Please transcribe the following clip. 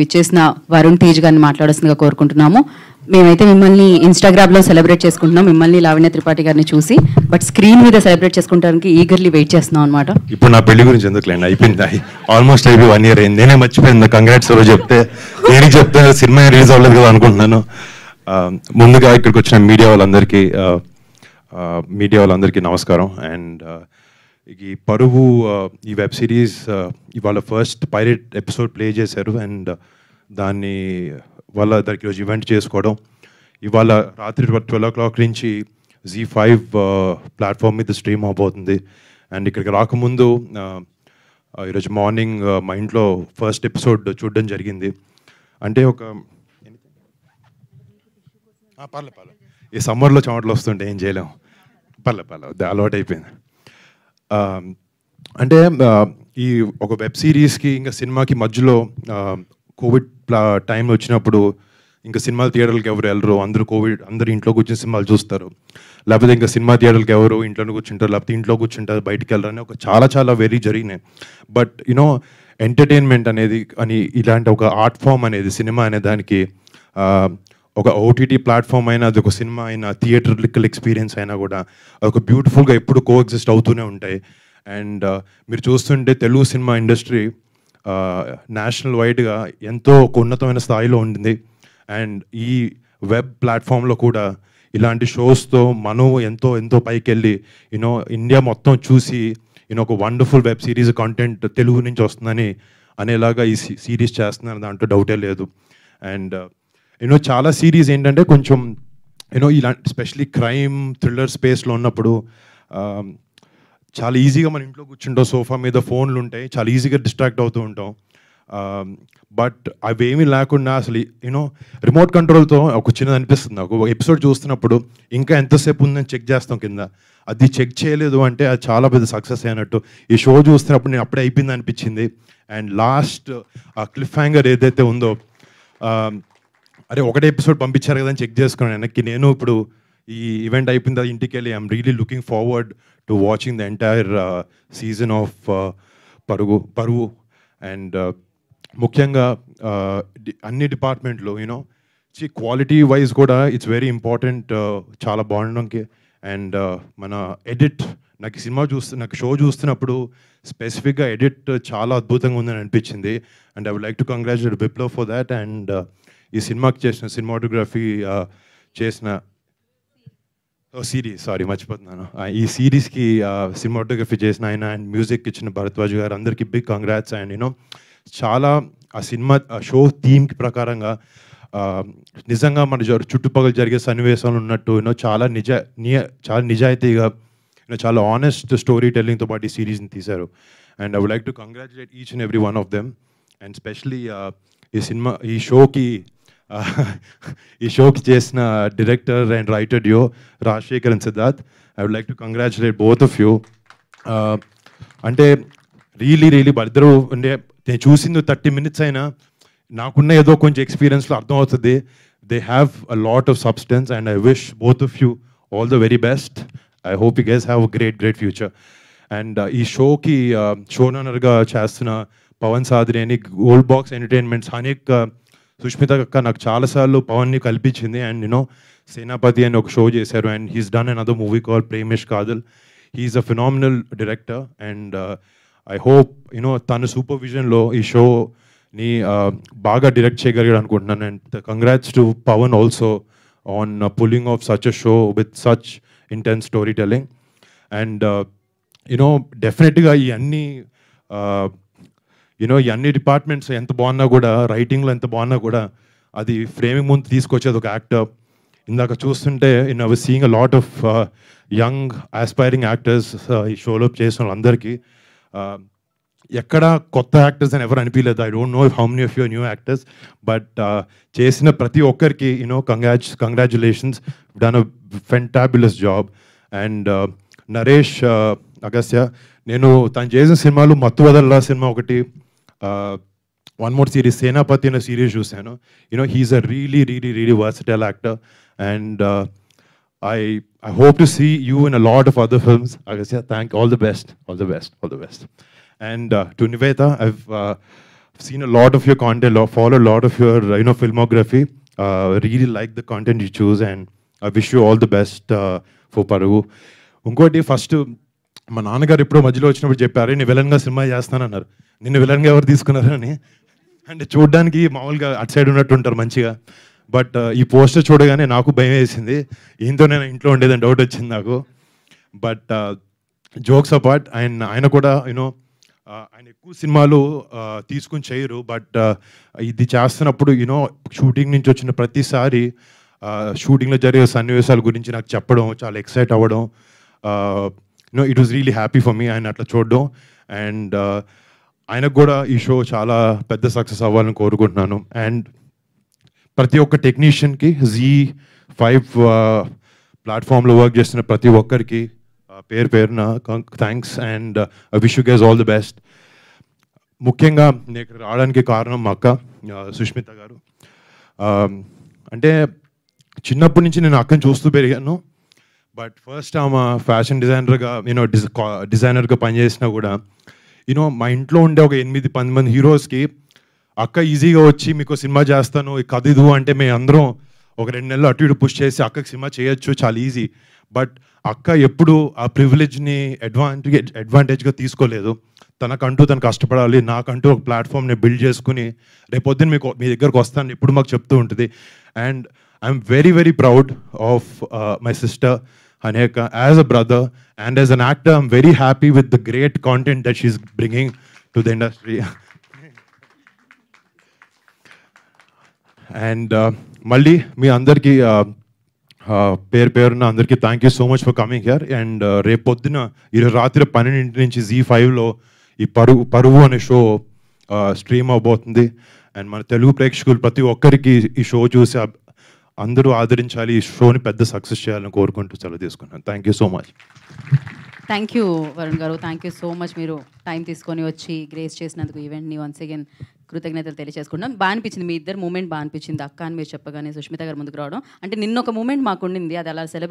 విచ్చేసిన వరుణ్ తేజ్ గారిని మాట్లాడాల్సిందిగా కోరుకుంటున్నాము మేమైతే మిమ్మల్ని ఇన్స్టాగ్రామ్లో సెలబ్రేట్ చేసుకుంటున్నాం మిమ్మల్ని లావణ్య త్రిపాఠి గారిని చూసి బట్ స్క్రీన్ మీద సెలబ్రేట్ చేసుకుంటానికి ఈగర్లీ వెయిట్ చేస్తున్నాం అనమాట ఇప్పుడు నా పెళ్లి గురించి ఎందుకులేండి అయిపోయింది ఆల్మోస్ట్ అయిపోయి వన్ ఇయర్ అయింది నేనే మర్చిపోయింది కంగ్రాట్స్ రోజు చెప్తే నేను చెప్తే సినిమా రిలీజ్ అవ్వలేదు కదా అనుకుంటున్నాను ముందుగా ఇక్కడికి వచ్చిన మీడియా వాళ్ళందరికీ మీడియా వాళ్ళందరికీ నమస్కారం అండ్ ఈ పరువు ఈ వెబ్ సిరీస్ ఇవాళ ఫస్ట్ పైరెట్ ఎపిసోడ్ ప్లే చేశారు అండ్ దాన్ని వాళ్ళ దానికి రోజు ఈవెంట్ చేసుకోవడం ఇవాళ రాత్రి ట్వెల్వ్ ఓ క్లాక్ నుంచి జీ ఫైవ్ ప్లాట్ఫామ్ మీద స్ట్రీమ్ అవబోతుంది అండ్ ఇక్కడికి రాకముందు ఈరోజు మార్నింగ్ మా ఇంట్లో ఫస్ట్ ఎపిసోడ్ చూడడం జరిగింది అంటే ఒక పర్లే పర్లే ఈ సమ్మర్లో చెమటలు వస్తుంటే ఏం చేయలేము పర్లే పర్లే అలవాటు అయిపోయింది అంటే ఈ ఒక వెబ్ సిరీస్కి ఇంకా సినిమాకి మధ్యలో కోవిడ్ టైం వచ్చినప్పుడు ఇంకా సినిమా థియేటర్లకు ఎవరు వెళ్ళరు అందరూ కోవిడ్ అందరు ఇంట్లో కూర్చొని సినిమాలు చూస్తారు లేకపోతే ఇంకా సినిమా థియేటర్లకు ఎవరు ఇంట్లో కూర్చుంటారు లేకపోతే ఇంట్లో కూర్చుంటారు బయటికి వెళ్ళరని ఒక చాలా చాలా వెరీ జరిగినాయి బట్ యునో ఎంటర్టైన్మెంట్ అనేది అని ఇలాంటి ఒక ఆర్ట్ ఫామ్ అనేది సినిమా అనే దానికి ఒక ఓటీటీ ప్లాట్ఫామ్ అయినా అది ఒక సినిమా అయినా థియేటర్లికల్ ఎక్స్పీరియన్స్ అయినా కూడా ఒక బ్యూటిఫుల్గా ఎప్పుడు కో ఎగ్జిస్ట్ అవుతూనే ఉంటాయి అండ్ uh, మీరు చూస్తుంటే తెలుగు సినిమా ఇండస్ట్రీ నేషనల్ వైడ్గా ఎంతో ఒక ఉన్నతమైన స్థాయిలో ఉండింది అండ్ ఈ వెబ్ ప్లాట్ఫామ్లో కూడా ఇలాంటి షోస్తో మనం ఎంతో ఎంతో పైకి వెళ్ళి యూనో ఇండియా మొత్తం చూసి యూనో ఒక wonderful web series content Telugu నుంచి వస్తుందని అనేలాగా ఈ సిరీస్ చేస్తున్నారు దాంట్లో డౌటే లేదు అండ్ uh, యూనో చాలా సీరీస్ ఏంటంటే కొంచెం యూనో ఇలా స్పెషలీ క్రైమ్ థ్రిల్లర్ స్పేస్లో ఉన్నప్పుడు um, చాలా ఈజీగా మన ఇంట్లో కూర్చుంటాం సోఫా మీద ఫోన్లు ఉంటాయి చాలా ఈజీగా డిస్ట్రాక్ట్ అవుతూ ఉంటాం బట్ um, అవేమీ లేకుండా అసలు యూనో రిమోట్ కంట్రోల్తో ఒక చిన్నది అనిపిస్తుంది నాకు ఒక ఎపిసోడ్ చూస్తున్నప్పుడు ఇంకా ఎంతసేపు ఉందని చెక్ చేస్తాం కింద అది చెక్ చేయలేదు అంటే అది చాలా పెద్ద సక్సెస్ అయినట్టు ఈ షో చూస్తున్నప్పుడు నేను అప్పుడే అయిపోయింది అనిపించింది అండ్ లాస్ట్ ఆ క్లిఫ్ హ్యాంగర్ ఏదైతే ఉందో um, అరే ఒకటే ఎపిసోడ్ పంపించారు కదా అని చెక్ చేసుకున్నాను వెనక్కి నేను ఇప్పుడు ఈ ఈవెంట్ అయిపోయిన తర్వాత ఇంటికి వెళ్ళి I'm really looking forward to watching the entire season of Parugu Paruvu and ముఖ్యంగా uh, అన్ని డిపార్ట్మెంట్లో యూనో చి క్వాలిటీ వైజ్ కూడా ఇట్స్ వెరీ ఇంపార్టెంట్ చాలా బాగుండడానికి అండ్ uh, మన ఎడిట్ నాకు ఈ సినిమా చూస్తు నాకు షో చూస్తున్నప్పుడు స్పెసిఫిక్గా ఎడిట్ చాలా అద్భుతంగా ఉందని అనిపించింది and I would like to congratulate Viplav for that and ఈ సినిమాకి చేసిన సినిమాటోగ్రఫీ చేసిన సిరీస్ సారీ మర్చిపోతున్నాను ఈ సిరీస్కి సినిమాటోగ్రఫీ చేసిన ఆయన అండ్ మ్యూజిక్ ఇచ్చిన భరద్వాజ్ గారు అందరికీ బిగ్ కంగ్రాట్స్ అండ్ యూనో చాలా ఆ సినిమా ఆ షో థీమ్ ప్రకారంగా నిజంగా మన చుట్టుపక్కల జరిగే సన్నివేశాలు ఉన్నట్టు యూనో చాలా నిజ నియ చాలా నిజాయితీగా చాలా ఆనెస్ట్ స్టోరీ టెల్లింగ్తో పాటు ఈ సిరీస్ని తీశారు and I would like to congratulate each and every one of them and specially ఈ సినిమా ఈ షోకి ఈ షోకి చేసిన director and writer duo Rajasekhar and Siddharth I would like to congratulate both of you అంటే రియలీ రియలీ వాళ్ళిద్దరూ అంటే నేను చూసింది థర్టీ మినిట్స్ అయినా నాకున్న ఏదో కొంచెం ఎక్స్పీరియన్స్లో అర్థం అవుతుంది they have a lot of substance and I wish both of you all the very best I hope you guys have great great future and ఈ షోకి uh, షో ఓనర్గా చేస్తున్న పవన్ అని గోల్డ్ బాక్స్ ఎంటర్టైన్మెంట్స్ అనేక సుష్మిత కక్క నాకు చాలాసార్లు పవన్ని కల్పించింది అండ్ యూనో సేనాపతి అని ఒక షో చేశారు and he's done and other movie call Premesh Kadhal he's a phenomenal director and I hope you know తన సూపర్విజన్లో ఈ షోని uh, బాగా డిరెక్ట్ చేయగలిగాడు అనుకుంటున్నాను and congrats to Pavan also on pulling off such a show with such intense story telling and you know డెఫినెట్గా ఈ అన్ని యునో uh, ఈ అన్ని డిపార్ట్మెంట్స్ ఎంత బాగున్నా కూడా రైటింగ్లో ఎంత బాగున్నా కూడా అది ఫ్రేమింగ్ ముందు తీసుకొచ్చేది ఒక యాక్టర్ ఇందాక చూస్తుంటే in our seeing a lot of young aspiring actors ఈ షోలో చేసిన వాళ్ళందరికీ uh, ఎక్కడ కొత్త యాక్టర్స్ అని ఎవరు అనిపించలేదు I don't know how many of your new actors but చేసిన ప్రతి ఒక్కరికి యూనో కంగ్రాచు congratulations done a fantabulous job and Naresh Agastya నేను తను చేసిన సినిమాలు మత్తు వదల్లా సినిమా ఒకటి వన్ మోర్ సిరీస్ సేనాపతి అనే సిరీస్ చూశాను you know he's a really really really versatile actor and I I hope to see you in a lot of other films Agastya thank all the best all the best all the best and to Niveta Niveta, seen uh, uh seen a lot of your content, follow a lot of your uh, you know filmography. Uh, really like the content you choose, and I wish you uh, ఇంకోటి first మా నాన్నగారు ఎప్పుడో మధ్యలో వచ్చినప్పుడు చెప్పారు నేను విలన్గా cinema చేస్తానన్నారు నిన్ను విలన్గా ఎవరు తీసుకున్నారని అండ్ చూడడానికి మామూలుగా అటు సైడ్ ఉన్నట్టు ఉంటారు మంచిగా బట్ ఈ పోస్టర్ చూడగానే నాకు భయం వేసింది ఈయంతో నేను ఇంట్లో ఉండేదని డౌట్ వచ్చింది నాకు బట్ జోక్స్ అపార్ట్ అండ్ ఆయన కూడా యూనో ఆయన ఎక్కువ సినిమాలు తీసుకుని చేయరు బట్ ఇది చేస్తున్నప్పుడు యూనో షూటింగ్ నుంచి వచ్చిన ప్రతిసారి షూటింగ్లో జరిగే సన్నివేశాల గురించి నాకు చెప్పడం చాలా ఎక్సైట్ అవ్వడం you know it was really happy for me ఆయన అట్లా చూడడం అండ్ ఆయనకు కూడా ఈ షో చాలా పెద్ద సక్సెస్ అవ్వాలని కోరుకుంటున్నాను అండ్ ప్రతి ఒక్క టెక్నీషియన్కి జీ ఫైవ్ ప్లాట్ఫామ్లో వర్క్ చేస్తున్న ప్రతి ఒక్కరికి పేరు పేరున thanks and I wish you guys all the best ముఖ్యంగా నేను ఇక్కడ రావడానికి కారణం మా అక్క సుష్మిత గారు అంటే చిన్నప్పటి నుంచి నేను అక్కని చూస్తూ పెరిగాను బట్ ఫస్ట్ ఆమె ఫ్యాషన్ డిజైనర్గా నేను డిజ డిజైనర్గా పనిచేసినా కూడా యూనో మా ఇంట్లో ఉండే ఒక ఎనిమిది పది మంది హీరోస్కి అక్క ఈజీగా వచ్చి మీకు సినిమా చేస్తాను కదిదు అంటే మేము అందరం ఒక రెండు నెలలు అటు ఇటు పుష్ చేసి అక్కకి సినిమా చేయొచ్చు చాలా ఈజీ బట్ అక్క ఎప్పుడు ఆ ప్రివిలేజ్ని అడ్వాంటేజ్ అడ్వాంటేజ్గా తీసుకోలేదు తనకంటూ తను కష్టపడాలి నాకంటూ ఒక ప్లాట్ఫామ్ని బిల్డ్ చేసుకుని రేపొద్దున మీకు మీ దగ్గరకు వస్తాను ఎప్పుడు మాకు చెప్తూ ఉంటుంది and I'm very very proud of my sister అనేక as a brother and as an actor I'm very happy with the great content that she is bringing to the industry and మళ్ళీ మీ అందరికీ పేరు పేరున్న అందరికీ thank you so much for coming here and రేపు పొద్దున ఈరోజు రాత్రి పన్నెండింటి నుంచి జీ ఫైవ్లో ఈ పరువు పరువు అనే షో స్ట్రీమ్ అవబోతుంది అండ్ మన తెలుగు ప్రేక్షకులు ప్రతి ఒక్కరికి ఈ షో చూసి అందరూ ఆదరించాలి ఈ షోని పెద్ద సక్సెస్ చేయాలని కోరుకుంటూ సెలవు తీసుకున్నాను thank you so much thank you Varun గారు థ్యాంక్ యూ సో మచ్ మీరు టైం తీసుకొని వచ్చి గ్రేస్ చేసినందుకు ఈవెంట్ని వన్స్ అగైన్ కృతజ్ఞతలు తెలియజేసుకుంటాం బాగా అనిపించింది మీ ఇద్దరు మూమెంట్ బాగా అనిపించింది అక్క అని మీరు చెప్పగానే సుష్మిత గారు ముందుకు రావడం అంటే నిన్న ఒక మూమెంట్ మాకు ఉండింది అది అలా సెలబ్రేట్